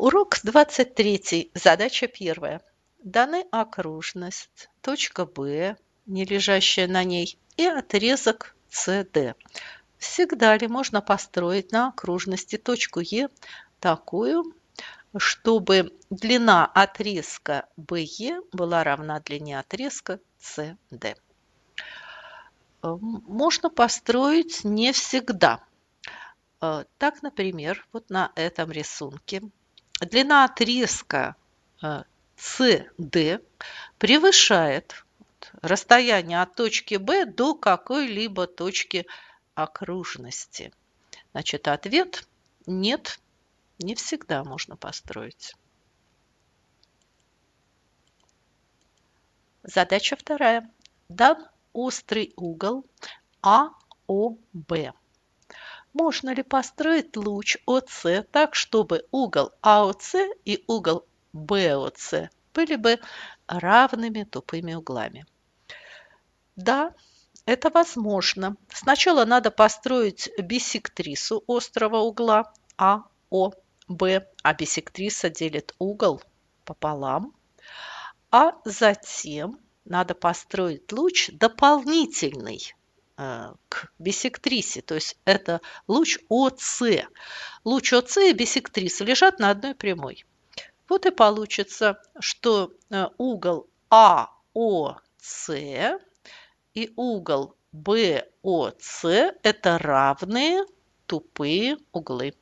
Урок 23. Задача первая. Даны окружность, точка Б, не лежащая на ней, и отрезок CD. Всегда ли можно построить на окружности точку Е такую, чтобы длина отрезка BE была равна длине отрезка CD? Э, можно построить не всегда. Э, так, например, вот на этом рисунке длина отрезка CD э, превышает расстояние от точки B до какой-либо точки окружности. Значит, ответ нет, не всегда можно построить. Задача вторая. Дан острый угол АОБ можно ли построить луч ОС так, чтобы угол АОС и угол БОС были бы равными тупыми углами. Да, это возможно. Сначала надо построить бисектрису острого угла АОБ, а бисектриса делит угол пополам, а затем надо построить луч дополнительный а, к бисектрисе, то есть это луч ОС. Луч ОС и бисектриса лежат на одной прямой. Вот и получится, что э, угол АОС и угол БОС – это равные тупые углы.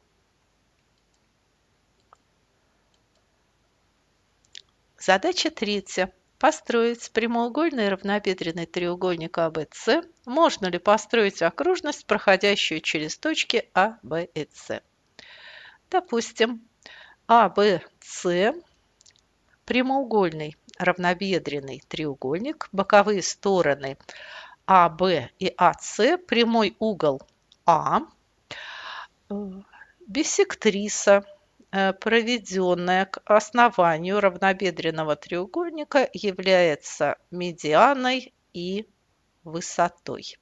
Задача третья. Построить прямоугольный равнобедренный треугольник АВС. можно ли построить окружность, проходящую через точки А, Б и С. Допустим, АВС прямоугольный равнобедренный треугольник, боковые стороны АВ и АС, прямой угол А, э, бисектриса – Э, проведенная к основанию равнобедренного треугольника, является медианой и высотой.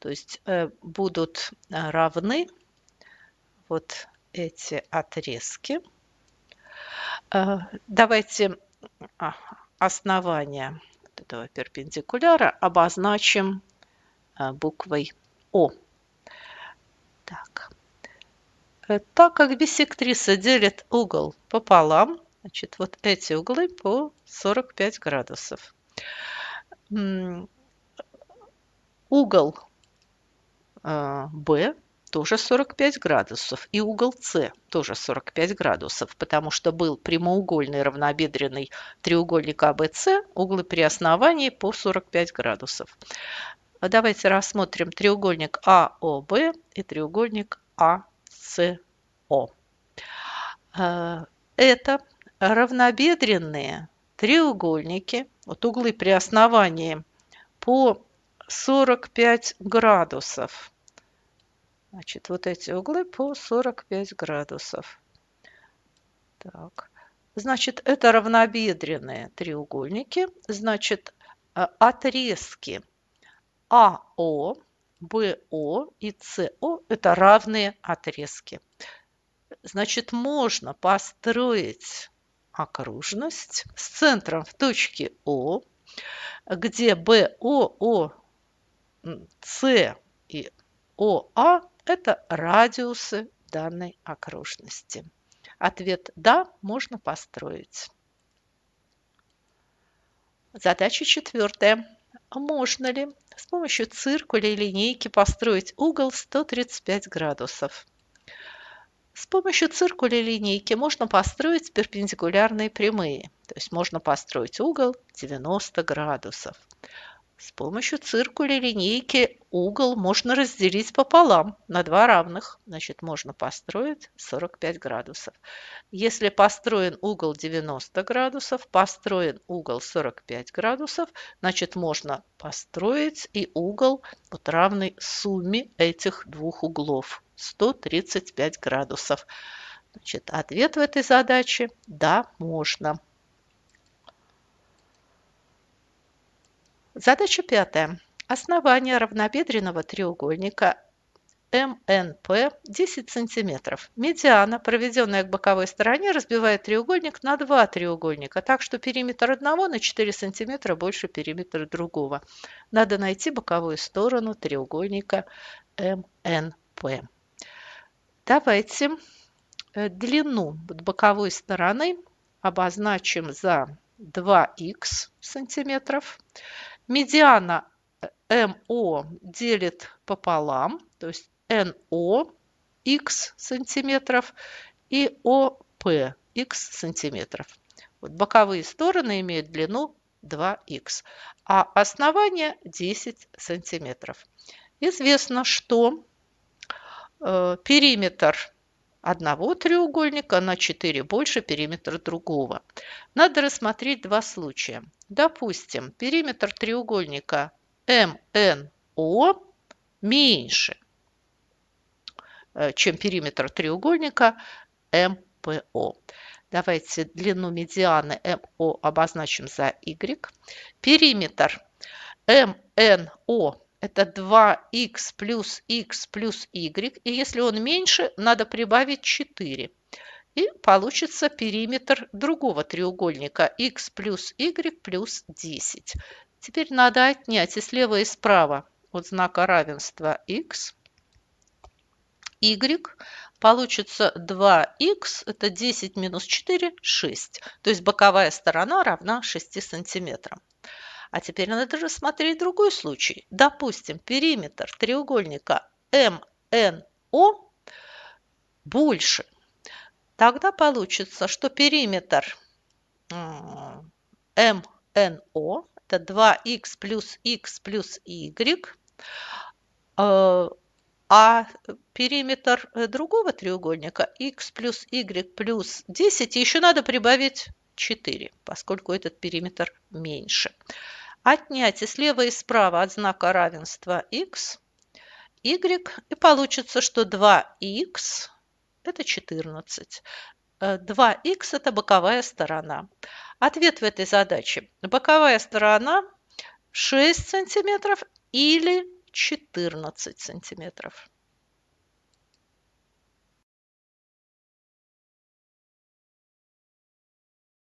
То есть э, будут э, равны вот эти отрезки. Давайте а, основание этого перпендикуляра обозначим буквой О. Так. Э, так как биссектриса делит угол пополам, значит, вот эти углы по 45 градусов. Угол B э, тоже 45 градусов, и угол С тоже 45 градусов, потому что был прямоугольный равнобедренный треугольник АБС, углы при основании по 45 градусов. Давайте рассмотрим треугольник АОБ и треугольник АС. СО. А, это равнобедренные треугольники, вот углы при основании по 45 градусов. Значит, вот эти углы по 45 градусов. Так. Значит, это равнобедренные треугольники. Значит, э, отрезки АО БО и СО – это равные отрезки. Значит, можно построить окружность с центром в точке О, где БОО, С и ОА – это радиусы данной окружности. Ответ «Да» можно построить. Задача четвертая. А можно ли с помощью циркуля и линейки построить угол 135 градусов? С помощью циркуля и линейки можно построить перпендикулярные прямые, то есть можно построить угол 90 градусов. С помощью циркуля линейки угол можно разделить пополам на два равных. Значит, можно построить 45 градусов. Если построен угол 90 градусов, построен угол 45 градусов, значит, можно построить и угол вот равный сумме этих двух углов 135 градусов. Значит, ответ в этой задаче – да, можно. Задача пятая. Основание равнобедренного треугольника МНП 10 см. Медиана, проведенная к боковой стороне, разбивает треугольник на два треугольника, так что периметр одного на 4 см больше периметра другого. Надо найти боковую сторону треугольника МНП. Давайте э, длину боковой стороны обозначим за 2х сантиметров. Медиана э, МО делит пополам, то есть НО х сантиметров и ОП х сантиметров. Вот боковые стороны имеют длину 2х, а основание 10 сантиметров. Известно, что э, периметр одного треугольника на 4 больше периметра другого. Надо рассмотреть два случая. Допустим, периметр треугольника МНО меньше, э, чем периметр треугольника МПО. Давайте длину медианы МО обозначим за Y. Периметр МНО это 2х плюс х плюс y. И если он меньше, надо прибавить 4. И получится периметр другого треугольника x плюс y плюс 10. Теперь надо отнять и слева, и справа от знака равенства x, y. Получится 2х, это 10 минус 4, 6. То есть боковая сторона равна 6 сантиметрам. А теперь надо даже смотреть другой случай. Допустим, периметр треугольника МНО больше. Тогда получится, что периметр МНО это 2х плюс х плюс y, э, а периметр э, другого треугольника x плюс y плюс 10, еще надо прибавить 4, поскольку этот периметр меньше. Отнять и слева, и справа от знака равенства x, y, и получится, что 2x – это 14. 2х x это боковая сторона. Ответ в этой задаче. Боковая сторона 6 сантиметров или 14 сантиметров.